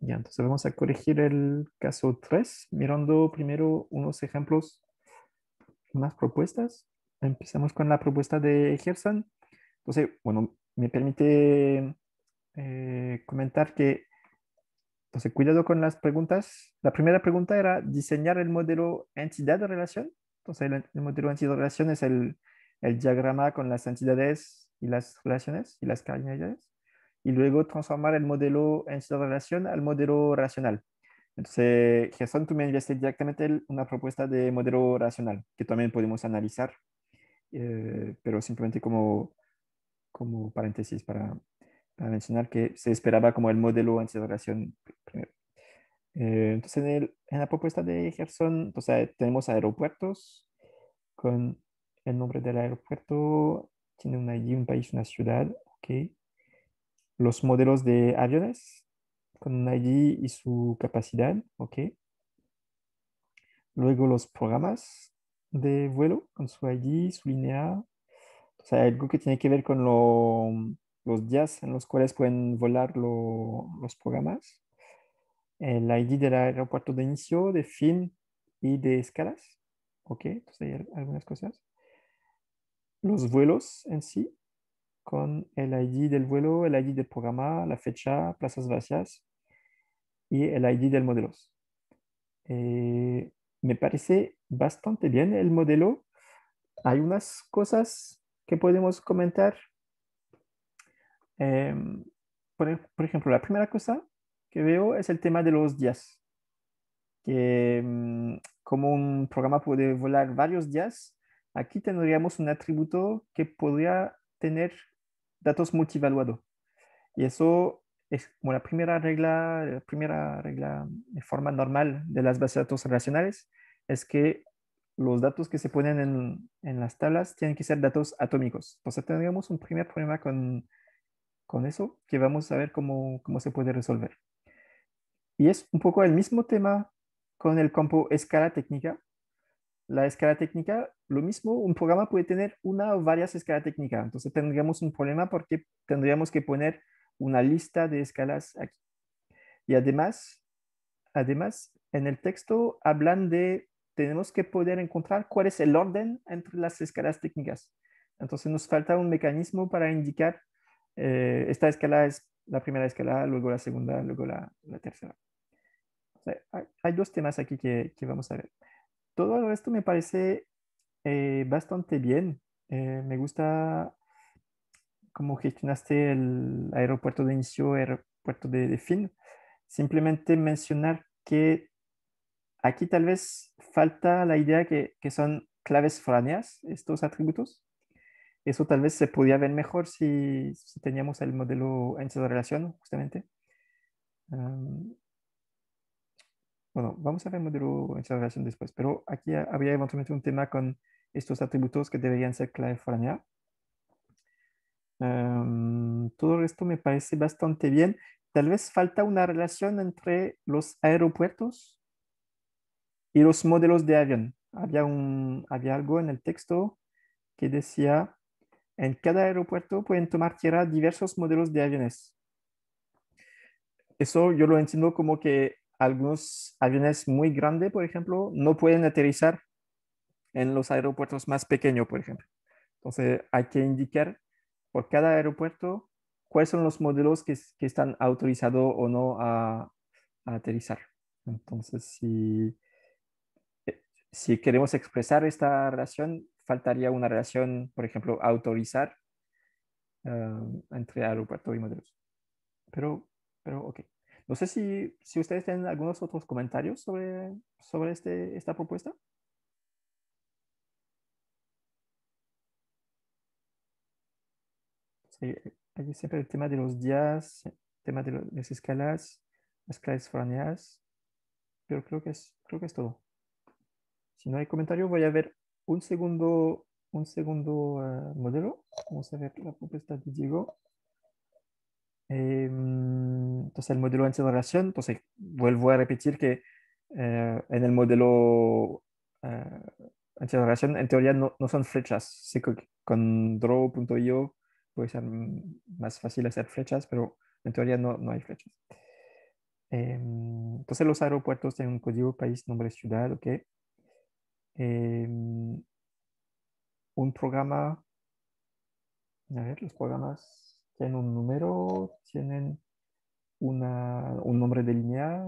Ya, entonces vamos a corregir el caso 3 mirando primero unos ejemplos, unas propuestas. Empezamos con la propuesta de Gerson. Entonces, bueno, me permite eh, comentar que, entonces, cuidado con las preguntas. La primera pregunta era diseñar el modelo entidad-relación. de Entonces, el, modelo entidad-relación es el, el diagrama con las entidades y las relaciones y las cardinalidades, y luego transformar el modelo en relación al modelo racional. Entonces, Gerson tú me enviaste directamente una propuesta de modelo racional que también podemos analizar, eh, pero simplemente como, como paréntesis para, mencionar que se esperaba como el modelo en relación primero. Eh, entonces, en, la propuesta de Gerson, entonces, tenemos aeropuertos con el nombre del aeropuerto tiene un ID, un país, una ciudad, ok. Los modelos de aviones con un ID y su capacidad, ok. Luego los programas de vuelo con su ID, su línea. O sea, algo que tiene que ver con los días en los cuales pueden volar los programas. El ID del aeropuerto de inicio, de fin y de escalas. Ok, entonces hay algunas cosas los vuelos en sí, con el ID del vuelo, el ID del programa, la fecha, plazas vacías y el ID del modelo. Eh, me parece bastante bien el modelo. Hay unas cosas que podemos comentar. Em, por, ejemplo, la primera cosa que veo es el tema de los días. Mm, como un programa puede volar varios días, Aquí tendríamos un atributo que podría tener datos multivaluados. Y eso es como la primera regla, la primera regla de forma normal de las bases de datos relacionales, es que los datos que se ponen en, las tablas tienen que ser datos atómicos. Entonces tendríamos un primer problema con, con eso que vamos a ver cómo, cómo se puede resolver. Y es un poco el mismo tema con el campo escala técnica, la escala técnica, lo mismo, un programa puede tener una o varias escalas técnicas. Entonces tendríamos un problema porque tendríamos que poner una lista de escalas aquí. Y además, además en el texto hablan de, tenemos que poder encontrar cuál es el orden entre las escalas técnicas. Entonces nos falta un mecanismo para indicar eh, esta escala es la primera escala, luego la segunda, luego la, tercera. hay, dos temas aquí que vamos a ver todo el resto me parece eh, bastante bien. Eh, me gusta cómo gestionaste el aeropuerto de inicio, aeropuerto de, fin. Simplemente mencionar que aquí tal vez falta la idea que, son claves foráneas estos atributos. Eso tal vez se podía ver mejor si, teníamos el modelo en relación, justamente. Bueno, vamos a ver el modelo esa relación después, pero aquí habría eventualmente un tema con estos atributos que deberían ser clave foránea. Em, todo esto me parece bastante bien. Tal vez falta una relación entre los aeropuertos y los modelos de avión. Había, un, había algo en el texto que decía, en cada aeropuerto pueden tomar tierra diversos modelos de aviones. Eso yo lo entiendo como que algunos aviones muy grandes, por ejemplo, no pueden aterrizar en los aeropuertos más pequeños, por ejemplo. Entonces, hay que indicar por cada aeropuerto cuáles son los modelos que, están autorizados o no a, aterrizar. Entonces, si, eh, si queremos expresar esta relación, faltaría una relación, por ejemplo, autorizar eh, entre aeropuerto y modelos. Pero, pero ok. No sé si, si ustedes tienen algunos otros comentarios sobre, sobre este, esta propuesta. hay siempre el tema de los días, el tema de las escalas, las clases foráneas, pero creo que es, creo que es todo. Si no hay comentario, voy a ver un segundo, un segundo ah, modelo. Vamos a ver la propuesta de Diego. Em, entonces, el modelo de entonces, vuelvo a repetir que eh, en el modelo eh, en teoría no, son flechas. Sé que con draw.io puede ser más fácil hacer flechas, pero en teoría no, no hay flechas. Em, entonces, los aeropuertos tienen un código país, nombre, ciudad, ok. Em, un programa, a ver, los programas tienen un número, tienen un nombre de línea.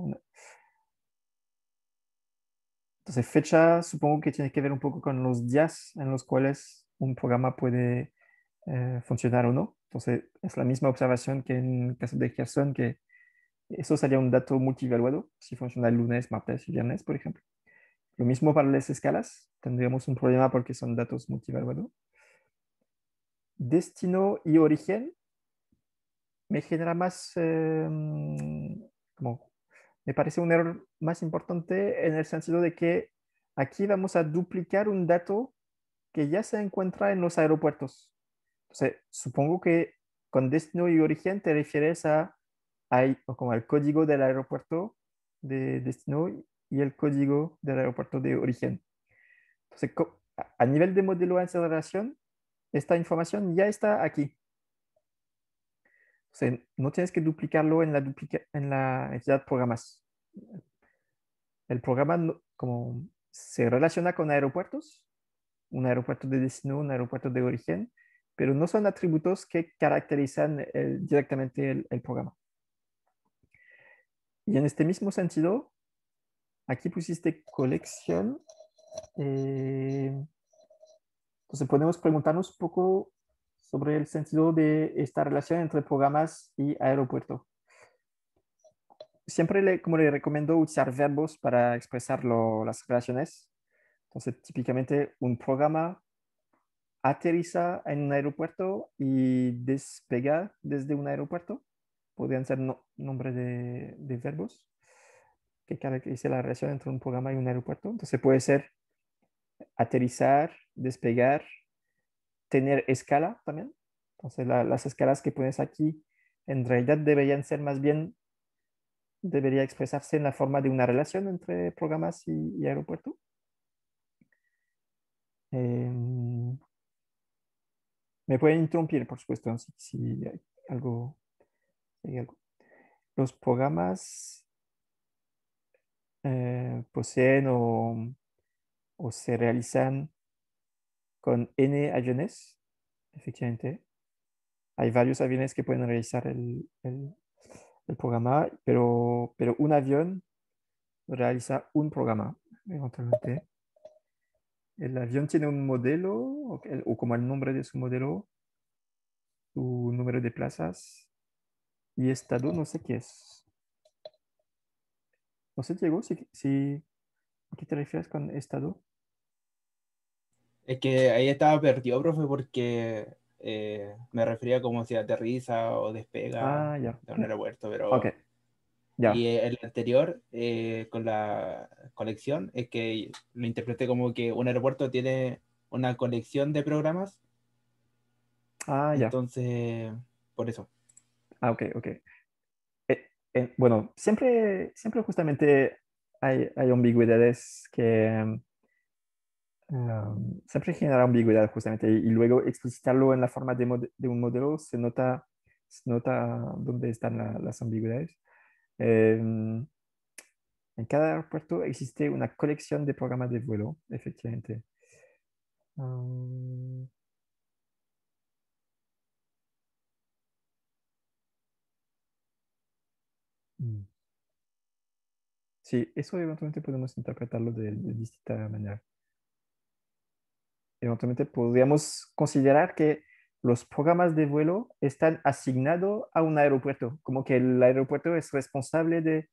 Entonces, fecha supongo que tiene que ver un poco con los días en los cuales un programa puede eh, funcionar o no. Entonces, es la misma observación que en el caso de Gerson, que eso sería un dato multivaluado, si funciona el lunes, martes y viernes, por ejemplo. Lo mismo para las escalas, tendríamos un problema porque son datos multivaluados. Destino y origen, me genera más, em, como, me parece un error más importante en el sentido de que aquí vamos a duplicar un dato que ya se encuentra en los aeropuertos. Entonces, supongo que con destino y origen te refieres a, como al código del aeropuerto de destino y el código del aeropuerto de origen. Entonces, a nivel de modelo de aceleración, esta información ya está aquí no tienes que duplicarlo en la, duplica en la entidad programas. El programa como se relaciona con aeropuertos, un aeropuerto de destino, un aeropuerto de origen, pero no son atributos que caracterizan eh, directamente el, programa. Y en este mismo sentido, aquí pusiste colección. Eh, entonces podemos preguntarnos un poco sobre el sentido de esta relación entre programas y aeropuerto. Siempre le, como le recomiendo usar verbos para expresar las relaciones. Entonces, típicamente un programa aterriza en un aeropuerto y despega desde un aeropuerto. Podrían ser nombres de, verbos que caracterizan la relación entre un programa y un aeropuerto. Entonces puede ser aterrizar, despegar, tener escala también. Entonces, las escalas que pones aquí en realidad deberían ser más bien, debería expresarse en la forma de una relación entre programas y, aeropuerto. Em, me pueden interrumpir, por supuesto, si, hay algo, Los programas eh, poseen o se realizan con N aviones, efectivamente. Hay varios aviones que pueden realizar el, programa, pero, pero un avión realiza un programa, El avión tiene un modelo, o, como el nombre de su modelo, su número de plazas y estado, no sé qué es. No sé, Diego, si, si, ¿a qué te refieres con estado? Es que ahí estaba perdido, profe, porque eh, me refería como si aterriza o despega ah, de un aeropuerto, pero... Ok, Ya. Y el anterior, eh, con la colección, es que lo interpreté como que un aeropuerto tiene una colección de programas. Ah, ya. Entonces, por eso. Ah, ok, ok. Eh, bueno, siempre, siempre justamente hay, hay ambigüedades que, siempre genera ambigüedad justamente y, luego explicitarlo en la forma de, un modelo se nota, se nota dónde están las ambigüedades. Em, en cada aeropuerto existe una colección de programas de vuelo, efectivamente. Mm. Sí, eso eventualmente podemos interpretarlo de distinta manera eventualmente podríamos considerar que los programas de vuelo están asignados a un aeropuerto, como que el aeropuerto es responsable de,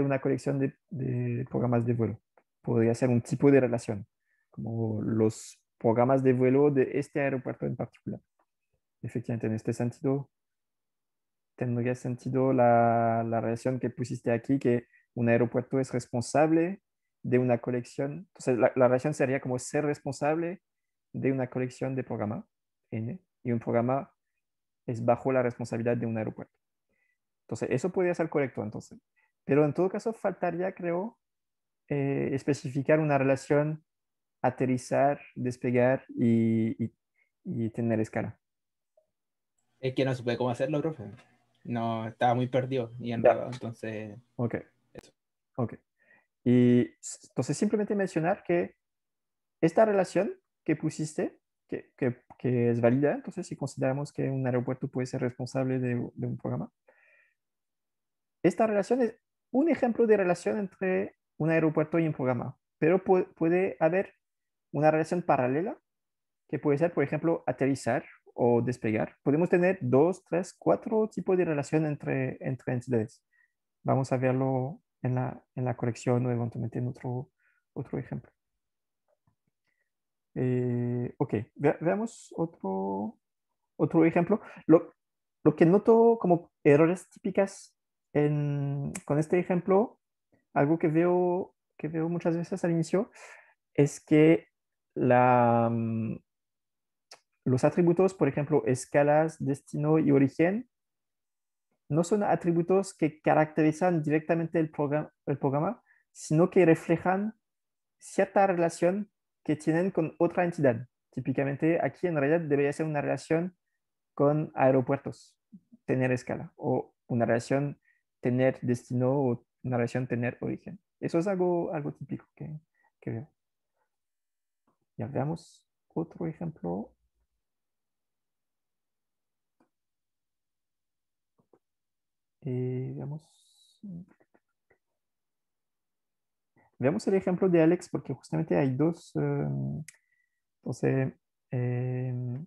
una colección de, programas de vuelo. Podría ser un tipo de relación, como los programas de vuelo de este aeropuerto en particular. Efectivamente, en este sentido, tendría sentido la, relación que pusiste aquí, que un aeropuerto es responsable de una colección. Entonces, la, la relación sería como ser responsable de una colección de programa N y un programa es bajo la responsabilidad de un aeropuerto. Entonces, eso podría ser correcto entonces. Pero en todo caso, faltaría, creo, eh, especificar una relación aterrizar, despegar y, tener escala. Es que no se puede cómo hacerlo, profe. No, estaba muy perdido y enredado, entonces... Ok. Eso. Y entonces simplemente mencionar que esta relación que pusiste, que, es válida, entonces si consideramos que un aeropuerto puede ser responsable de, un programa. Esta relación es un ejemplo de relación entre un aeropuerto y un programa, pero puede, haber una relación paralela que puede ser, por ejemplo, aterrizar o despegar. Podemos tener dos, tres, cuatro tipos de relación entre, entre entidades. Vamos a verlo en la, colección o eventualmente en otro, otro ejemplo. Eh, ok, veamos otro, otro ejemplo. Lo, que noto como errores típicas con este ejemplo, algo que veo, que veo muchas veces al inicio, es que mm, los atributos, por ejemplo, escalas, destino y origen, no son atributos que caracterizan directamente el programa sino que reflejan cierta relación que tienen con otra entidad. Típicamente aquí en realidad debería ser una relación con aeropuertos, tener escala, o una relación tener destino, o una relación tener origen. Eso es algo, algo típico que, veo. Ya veamos otro ejemplo. Eh, veamos. Veamos el ejemplo de Alex porque justamente hay dos. entonces, em, em,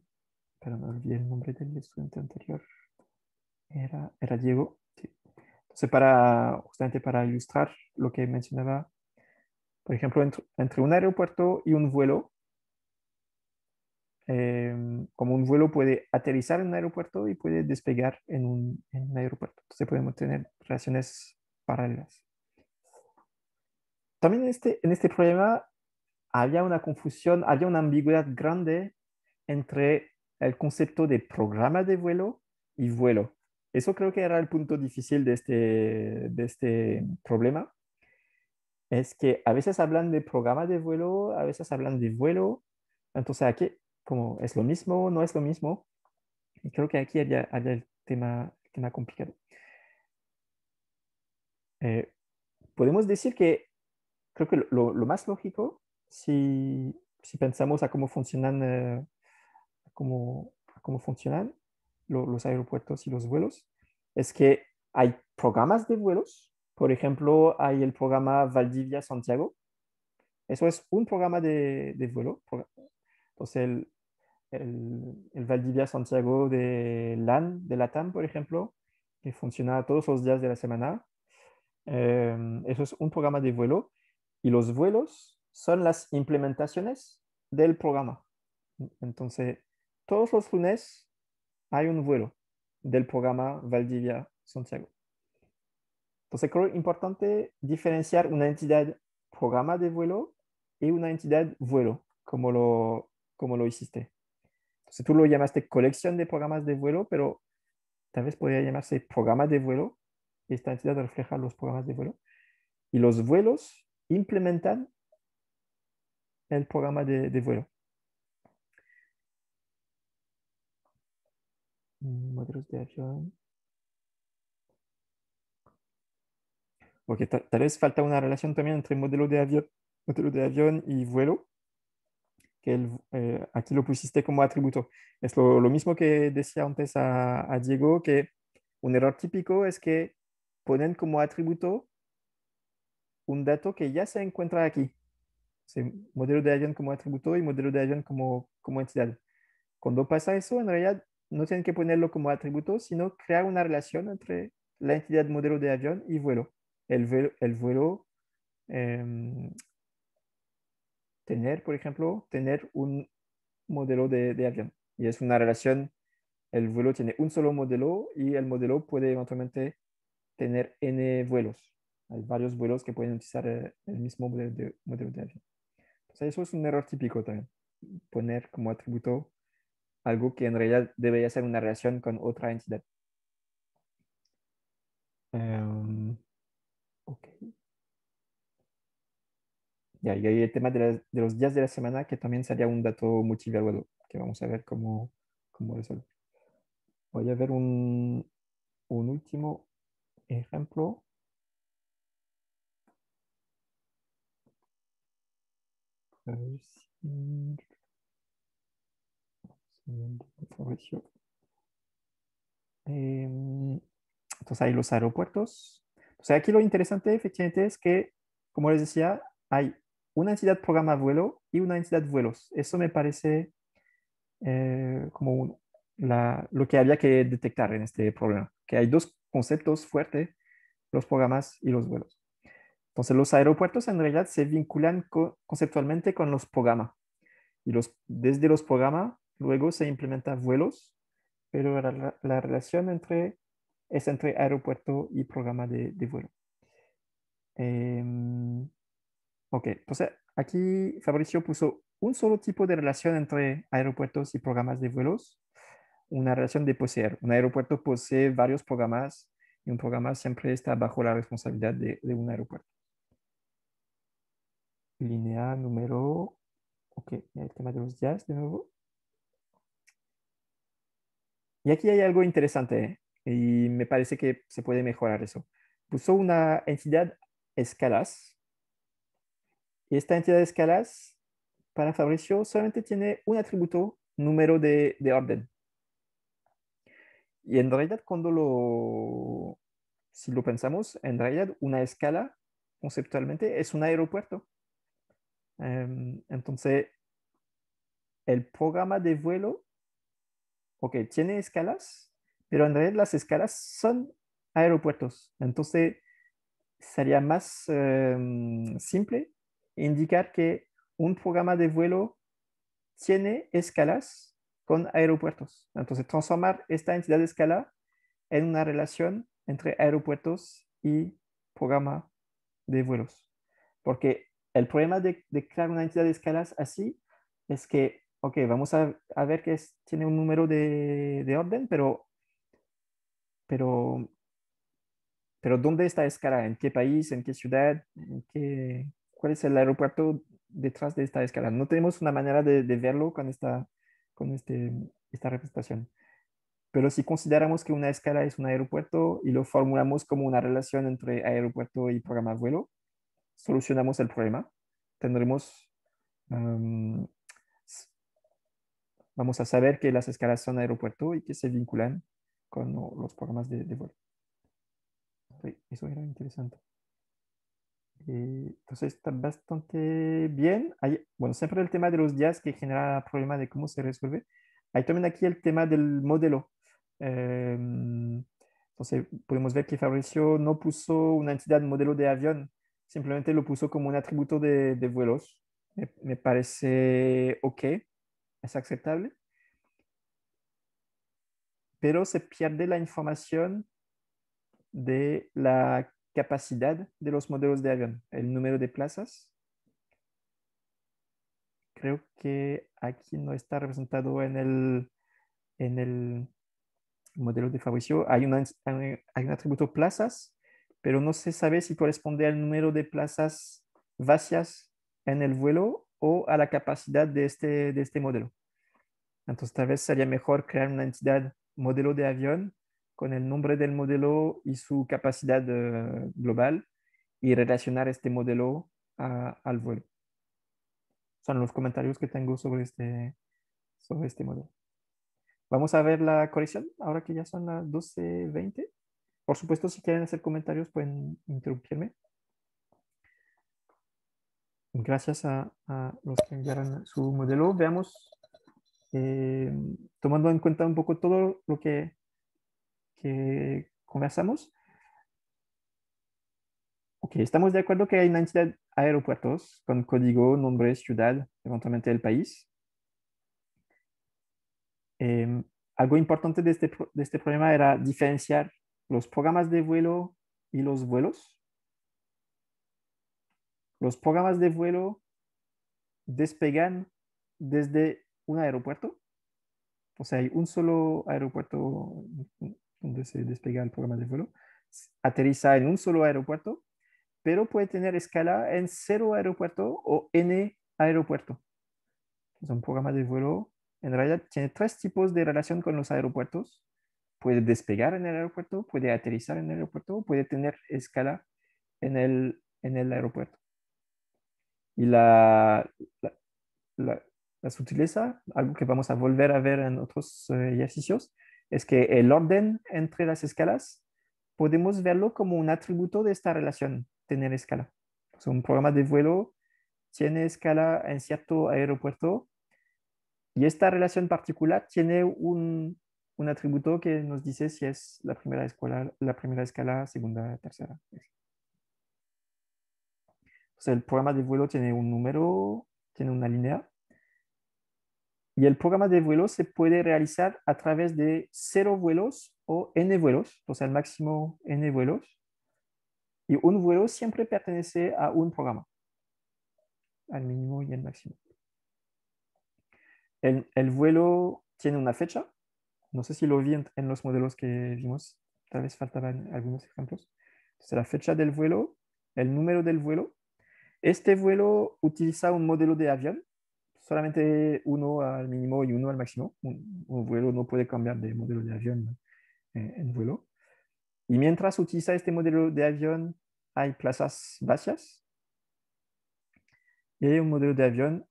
pero me olvidé el nombre del estudiante anterior. Era, Diego. Entonces, para, justamente para ilustrar lo que mencionaba, por ejemplo, entre, un aeropuerto y un vuelo, em, como un vuelo puede aterrizar en un aeropuerto y puede despegar en en un aeropuerto. Entonces podemos tener relaciones paralelas también en este, en este problema había una confusión, había una ambigüedad grande entre el concepto de programa de vuelo y vuelo. Eso creo que era el punto difícil de este, de este problema. Es que a veces hablan de programa de vuelo, a veces hablan de vuelo. Entonces aquí, como es lo mismo, no es lo mismo. Y creo que aquí había, había el tema, tema complicado. Eh, podemos decir que creo que lo, más lógico, si, pensamos a cómo funcionan, eh, cómo, funcionan los aeropuertos y los vuelos, es que hay programas de vuelos. Por ejemplo, hay el programa Valdivia-Santiago. Eso es un programa de, vuelo. Entonces, el, Valdivia-Santiago de LAN, de LATAM, por ejemplo, que funciona todos los días de la semana. Eh, eso es un programa de vuelo y los vuelos son las implementaciones del programa. Entonces, todos los lunes hay un vuelo del programa Valdivia Santiago. Entonces, creo importante diferenciar una entidad programa de vuelo y una entidad vuelo, como lo, como lo hiciste. Entonces, tú lo llamaste colección de programas de vuelo, pero tal vez podría llamarse programa de vuelo. Esta entidad refleja los programas de vuelo. Y los vuelos implementan el programa de, vuelo. Modelos de avión. Porque tal, vez falta una relación también entre modelo de avión, y vuelo, que eh, aquí lo pusiste como atributo. Es lo, mismo que decía antes a Diego, que un error típico es que ponen como atributo un dato que ya se encuentra aquí. modelo de avión como atributo y modelo de avión como, como entidad. Cuando pasa eso, en realidad no tienen que ponerlo como atributo, sino crear una relación entre la entidad modelo de avión y vuelo. El vuelo, el vuelo em, tener, por ejemplo, tener un modelo de, avión Y es una relación, el vuelo tiene un solo modelo y el modelo puede eventualmente tener n vuelos. Hay varios vuelos que pueden utilizar eh, el mismo modelo de, modelo avión. eso es un error típico también. Poner como atributo algo que en realidad debería ser una relación con otra entidad. Em, y hay el tema de, los días de la semana, que también sería un dato multivaluado, que vamos a ver cómo, cómo resolver. Voy a ver un, un último ejemplo. Em, entonces hay los aeropuertos. Entonces aquí lo interesante efectivamente es que, como les decía, hay una entidad programa vuelo y una entidad vuelos. Eso me parece eh, como lo que había que detectar en este problema, que hay dos conceptos fuertes, los programas y los vuelos. Entonces los aeropuertos en realidad se vinculan conceptualmente con los programas. Y los, desde los programas luego se implementan vuelos, pero la, relación entre, es entre aeropuerto y programa de, vuelo. Em, ok, entonces aquí Fabricio puso un solo tipo de relación entre aeropuertos y programas de vuelos, una relación de poseer. Un aeropuerto posee varios programas y un programa siempre está bajo la responsabilidad de un aeropuerto. Línea número... Ok, el tema de los días de nuevo. Y aquí hay algo interesante y me parece que se puede mejorar eso. Puso una entidad escalas. Y esta entidad escalas para Fabricio solamente tiene un atributo, número de, de orden. Y en realidad cuando lo, si lo pensamos, en realidad una escala conceptualmente es un aeropuerto. Em, entonces, el programa de vuelo, porque tiene escalas, pero en realidad las escalas son aeropuertos. Entonces, sería más em, simple indicar que un programa de vuelo tiene escalas con aeropuertos. Entonces, transformar esta entidad de escala en una relación entre aeropuertos y programa de vuelos. Porque el problema de, crear una entidad de escalas así es que, ok, vamos a, ver que tiene un número de, orden, pero, pero, pero ¿dónde está escala? ¿En qué país? ¿En qué ciudad? qué, ¿Cuál es el aeropuerto detrás de esta escala? No tenemos una manera de, de verlo con, esta, con este, esta representación. Pero si consideramos que una escala es un aeropuerto y lo formulamos como una relación entre aeropuerto y programa vuelo, solucionamos el problema, tendremos, vamos a saber que las escalas son aeropuerto y que se vinculan con los programas de, vuelo. eso era interesante. Eh, entonces está bastante bien. bueno, siempre el tema de los días que genera problema de cómo se resuelve. Hay también aquí el tema del modelo. Em, entonces podemos ver que Fabricio no puso una entidad modelo de avión simplemente lo puso como un atributo de, vuelos. Me, parece ok, es aceptable. Pero se pierde la información de la capacidad de los modelos de avión, el número de plazas. Creo que aquí no está representado en el, en modelo de Fabricio. Hay, hay un atributo plazas pero no se sabe si corresponde al número de plazas vacías en el vuelo o a la capacidad de este, de este modelo. Entonces, tal vez sería mejor crear una entidad modelo de avión con el nombre del modelo y su capacidad eh, global y relacionar este modelo al vuelo. Son los comentarios que tengo sobre este, sobre este modelo. Vamos a ver la corrección ahora que ya son las 12.20. Por supuesto, si quieren hacer comentarios, pueden interrumpirme. Gracias a, los que enviaron su modelo. Veamos, eh, tomando en cuenta un poco todo lo que, conversamos. Ok, estamos de acuerdo que hay una entidad de aeropuertos con código, nombre, ciudad, eventualmente el país. Em, algo importante de este, de este, problema era diferenciar los programas de vuelo y los vuelos. Los programas de vuelo despegan desde un aeropuerto. O sea, hay un solo aeropuerto donde se despega el programa de vuelo. Aterriza en un solo aeropuerto, pero puede tener escala en cero aeropuerto o N aeropuerto. un programa de vuelo. En realidad tiene tres tipos de relación con los aeropuertos puede despegar en el aeropuerto, puede aterrizar en el aeropuerto, puede tener escala en el, en el aeropuerto. Y la, la, la, sutileza, algo que vamos a volver a ver en otros eh, ejercicios, es que el orden entre las escalas podemos verlo como un atributo de esta relación, tener escala. un programa de vuelo tiene escala en cierto aeropuerto y esta relación particular tiene un, un atributo que nos dice si es la primera escala, la primera escala segunda, tercera. el programa de vuelo tiene un número, tiene una línea. Y el programa de vuelo se puede realizar a través de cero vuelos o n vuelos, o sea, el máximo n vuelos. Y un vuelo siempre pertenece a un programa, al mínimo y al máximo. el vuelo tiene una fecha, no sé si lo vi en, los modelos que vimos, tal vez faltaban algunos ejemplos. la fecha del vuelo, el número del vuelo. Este vuelo utiliza un modelo de avión, solamente uno al mínimo y uno al máximo. Un, vuelo no puede cambiar de modelo de avión eh, en vuelo. Y mientras utiliza este modelo de avión, hay plazas vacías. Y un modelo de avión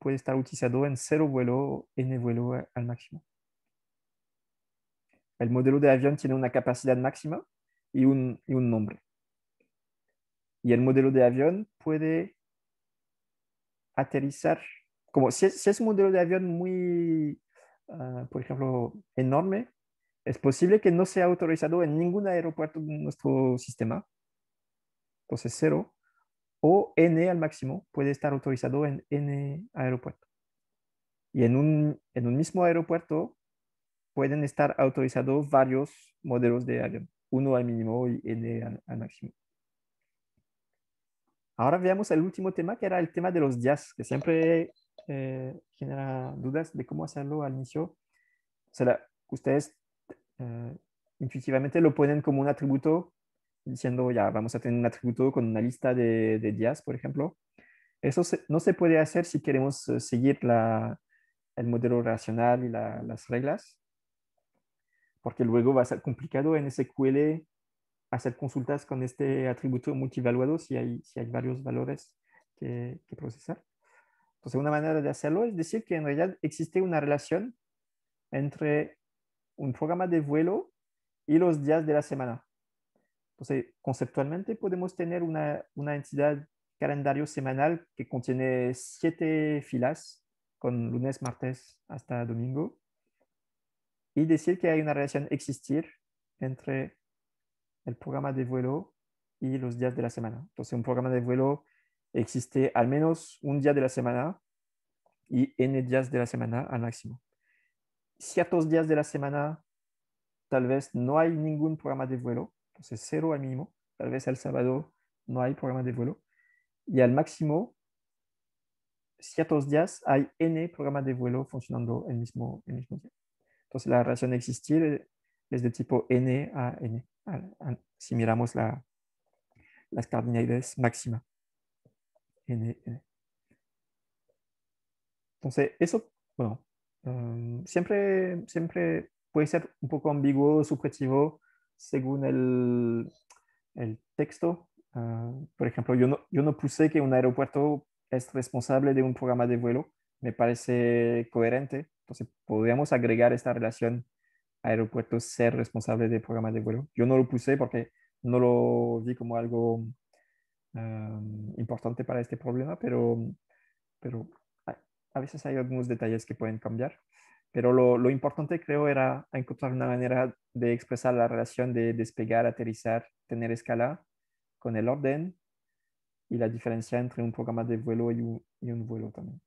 puede estar utilizado en cero vuelo, n vuelo al máximo. El modelo de avión tiene una capacidad máxima y un, nombre. Y el modelo de avión puede aterrizar, como si es, un modelo de avión muy, ah, por ejemplo, enorme, es posible que no sea autorizado en ningún aeropuerto de nuestro sistema, entonces cero, o N al máximo puede estar autorizado en N aeropuerto. Y en un, en un mismo aeropuerto pueden estar autorizados varios modelos de Agam, uno al mínimo y N al, máximo. Ahora veamos el último tema, que era el tema de los días, que siempre eh, genera dudas de cómo hacerlo al inicio. O sea, ustedes eh, intuitivamente lo ponen como un atributo, diciendo ya vamos a tener un atributo con una lista de, días, por ejemplo. Eso no se puede hacer si queremos eh, seguir la, el modelo racional y las reglas porque luego va a ser complicado en SQL hacer consultas con este atributo multivaluado si hay, si hay varios valores que, procesar. Entonces, una manera de hacerlo es decir que en realidad existe una relación entre un programa de vuelo y los días de la semana. Entonces, conceptualmente podemos tener una, una entidad calendario semanal que contiene siete filas con lunes, martes hasta domingo y decir que hay una relación existir entre el programa de vuelo y los días de la semana. Entonces, un programa de vuelo existe al menos un día de la semana y n días de la semana al máximo. Ciertos días de la semana, tal vez no hay ningún programa de vuelo, entonces cero al mínimo. Tal vez el sábado no hay programa de vuelo. Y al máximo, ciertos días hay n programas de vuelo funcionando el mismo, el mismo día. Entonces la relación existir es de tipo n a n, si miramos la, las cardinalidades máxima N, n. Entonces, eso, bueno, mm, siempre, siempre puede ser un poco ambiguo, subjetivo, según el, texto. Ah, por ejemplo, yo no puse que un aeropuerto es responsable de un programa de vuelo. Me parece coherente entonces, podríamos agregar esta relación a aeropuertos ser responsables de programas de vuelo. Yo no lo puse porque no lo vi como algo importante para este problema, pero, pero a, veces hay algunos detalles que pueden cambiar. Pero lo, importante creo era encontrar una manera de expresar la relación de despegar, aterrizar, tener escala con el orden y la diferencia entre un programa de vuelo y un, y un vuelo también.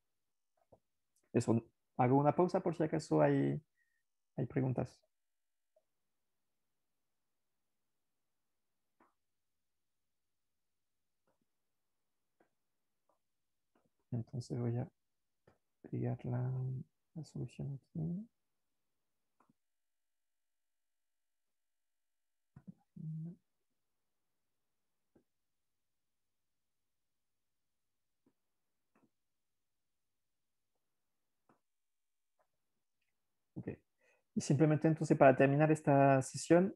Eso Hago una pausa por si acaso hay, preguntas. Entonces voy a pegar la, solución aquí. Y simplemente entonces para terminar esta sesión,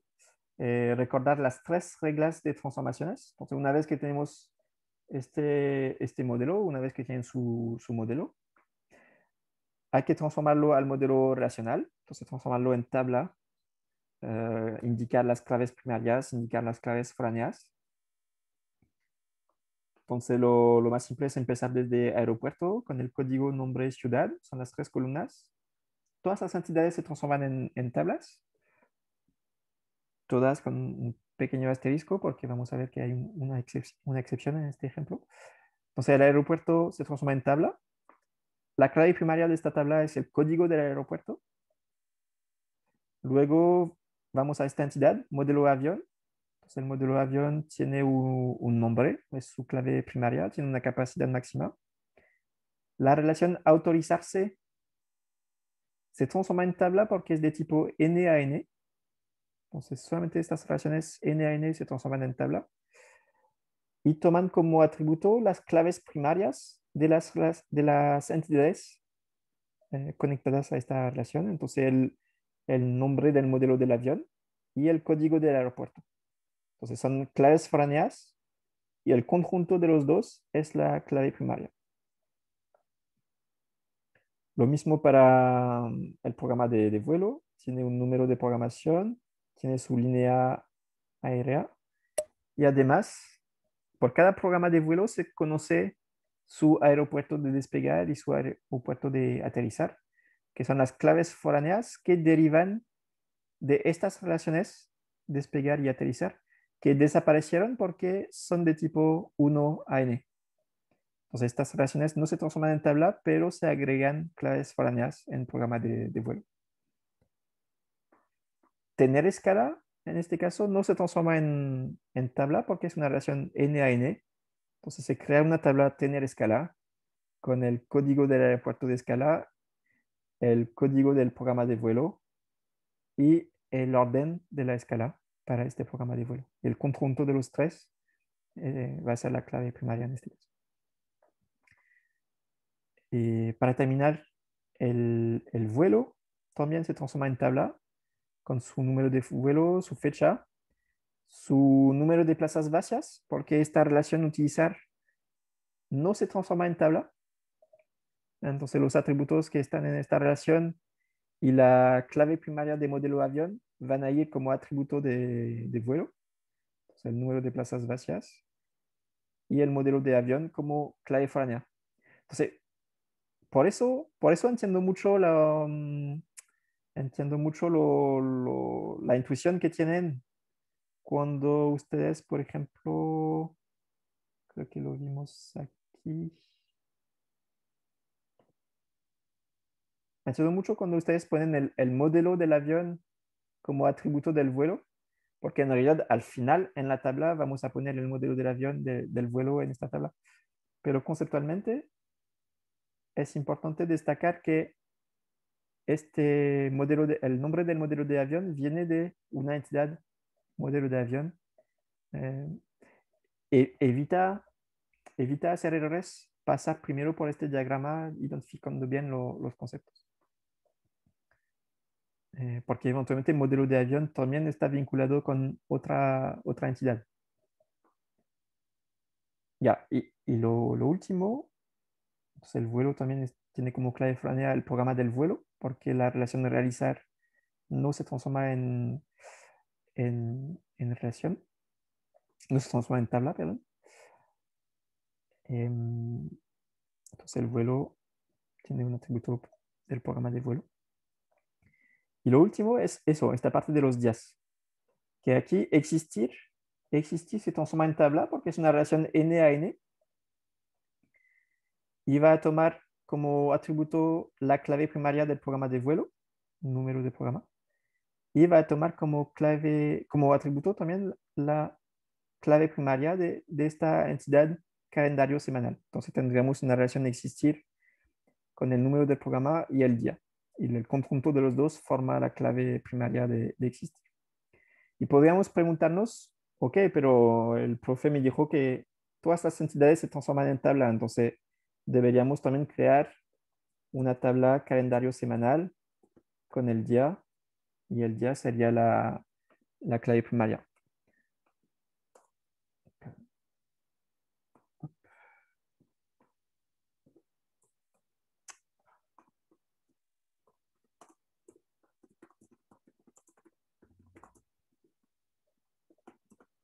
eh, recordar las tres reglas de transformaciones. Entonces, una vez que tenemos este, este modelo, una vez que tienen su, modelo, hay que transformarlo al modelo relacional, entonces transformarlo en tabla, eh, indicar las claves primarias, indicar las claves foráneas. Entonces lo, lo, más simple es empezar desde aeropuerto con el código nombre ciudad, son las tres columnas todas las entidades se transforman en, tablas, todas con un pequeño asterisco, porque vamos a ver que hay una, excepción en este ejemplo. Entonces el aeropuerto se transforma en tabla. La clave primaria de esta tabla es el código del aeropuerto. Luego vamos a esta entidad, modelo avión. Entonces el modelo avión tiene un, un nombre, es su clave primaria, tiene una capacidad máxima. La relación autorizarse se transforma en tabla porque es de tipo n a n. Entonces, solamente estas relaciones n a n se transforman en tabla. Y toman como atributo las claves primarias de las, de las entidades eh, conectadas a esta relación. Entonces, el, el nombre del modelo del avión y el código del aeropuerto. Entonces, son claves foráneas y el conjunto de los dos es la clave primaria. Lo mismo para mm, el programa de, vuelo, tiene un número de programación, tiene su línea aérea y además por cada programa de vuelo se conoce su aeropuerto de despegar y su aeropuerto de aterrizar, que son las claves foráneas que derivan de estas relaciones despegar y aterrizar, que desaparecieron porque son de tipo 1 AN. Entonces, estas relaciones no se transforman en tabla, pero se agregan claves foráneas en programa de, vuelo. Tener escala, en este caso, no se transforma en, tabla porque es una relación N a N. Entonces, se crea una tabla tener escala con el código del aeropuerto de escala, el código del programa de vuelo y el orden de la escala para este programa de vuelo. El conjunto de los tres eh, va a ser la clave primaria en este caso. Y eh, para terminar, el, vuelo también se transforma en tabla con su número de vuelo, su fecha, su número de plazas vacías, porque esta relación utilizar no se transforma en tabla. Entonces los atributos que están en esta relación y la clave primaria de modelo avión van a ir como atributo de, vuelo, el número de plazas vacías, y el modelo de avión como clave foránea. Entonces, por eso, por eso entiendo mucho la, mm, entiendo mucho la intuición que tienen cuando ustedes, por ejemplo, creo que lo vimos aquí. Entiendo mucho cuando ustedes ponen el, modelo del avión como atributo del vuelo, porque en realidad al final en la tabla vamos a poner el modelo del avión del vuelo en esta tabla. Pero conceptualmente es importante destacar que este modelo el nombre del modelo de avión viene de una entidad modelo de avión. Eh, e, evita, evita hacer errores, pasar primero por este diagrama identificando bien los conceptos. Eh, porque eventualmente el modelo de avión también está vinculado con otra, otra entidad. y, lo último entonces pues, el vuelo también tiene como clave franea el programa del vuelo, porque la relación de realizar no se transforma en, en, en relación, no se transforma en tabla, perdón. Em, entonces el vuelo tiene un atributo del programa de vuelo. Y lo último es eso, esta parte de los días. Que aquí existir, existir se transforma en tabla porque es una relación n a n va a tomar como atributo la clave primaria del programa de vuelo, número de programa, y va a tomar como clave, como atributo también la clave primaria de, esta entidad calendario semanal. Entonces tendríamos una relación de existir con el número del programa y el día. Y el conjunto de los dos forma la clave primaria de, de existir. Y podríamos preguntarnos, ok, pero el profe me dijo que todas las entidades se transforman en tabla, entonces deberíamos también crear una tabla calendario semanal con el día y el día sería la, la clave primaria.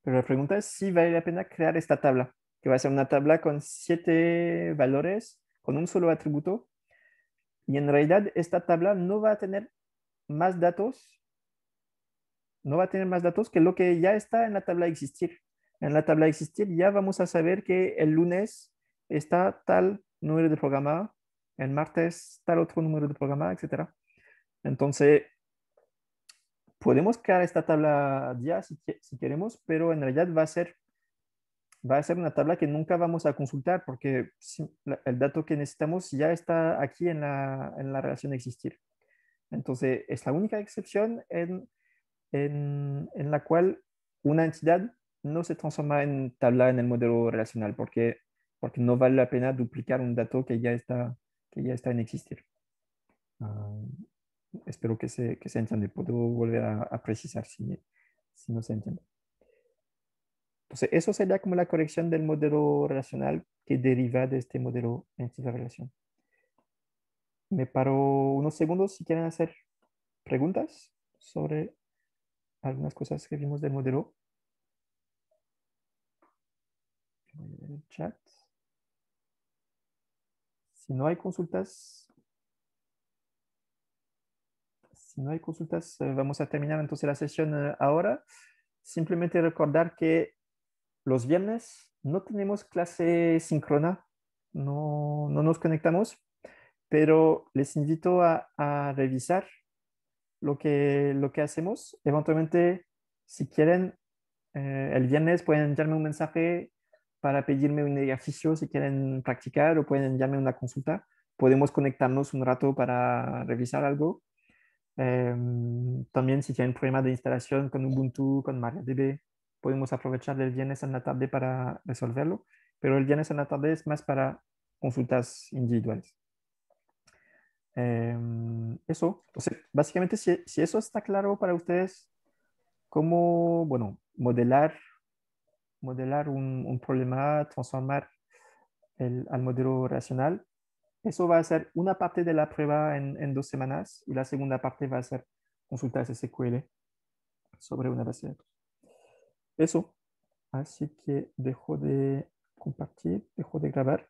Pero la pregunta es si vale la pena crear esta tabla que va a ser una tabla con siete valores, con un solo atributo. Y en realidad esta tabla no va a tener más datos, no va a tener más datos que lo que ya está en la tabla existir. En la tabla existir ya vamos a saber que el lunes está tal número de programa, el martes tal otro número de programa, etc. Entonces, podemos crear esta tabla ya si, si queremos, pero en realidad va a ser va a ser una tabla que nunca vamos a consultar porque el dato que necesitamos ya está aquí en la, en la relación existir. Entonces, es la única excepción en, en, la cual una entidad no se transforma en tabla en el modelo relacional porque, porque no vale la pena duplicar un dato que ya está, que ya está en existir. Ah, espero que se, que se entiende. Puedo volver a, a precisar si, si no se entiende. Entonces, eso sería como la corrección del modelo relacional que deriva de este modelo en entidad relación. Me paro unos segundos si quieren hacer preguntas sobre algunas cosas que vimos del modelo. Voy a el chat. Si no hay consultas, si no hay consultas, eh, vamos a terminar entonces la sesión eh, ahora. Simplemente recordar que los viernes no tenemos clase sincrona, no, nos conectamos, pero les invito a, revisar lo que, lo que hacemos. Eventualmente, si quieren, eh, el viernes pueden enviarme un mensaje para pedirme un ejercicio si quieren practicar o pueden enviarme una consulta. Podemos conectarnos un rato para revisar algo. Em, también si tienen problemas de instalación con Ubuntu, con MariaDB, podemos aprovechar el viernes en la tarde para resolverlo, pero el viernes en la tarde es más para consultas individuales. Em, eso, entonces, básicamente, si, eso está claro para ustedes, cómo, bueno, modelar, modelar un, problema, transformar el, al modelo racional, eso va a ser una parte de la prueba en, en dos semanas y la segunda parte va a ser consultas SQL sobre una base de datos eso. Así que dejo de compartir, dejo de grabar.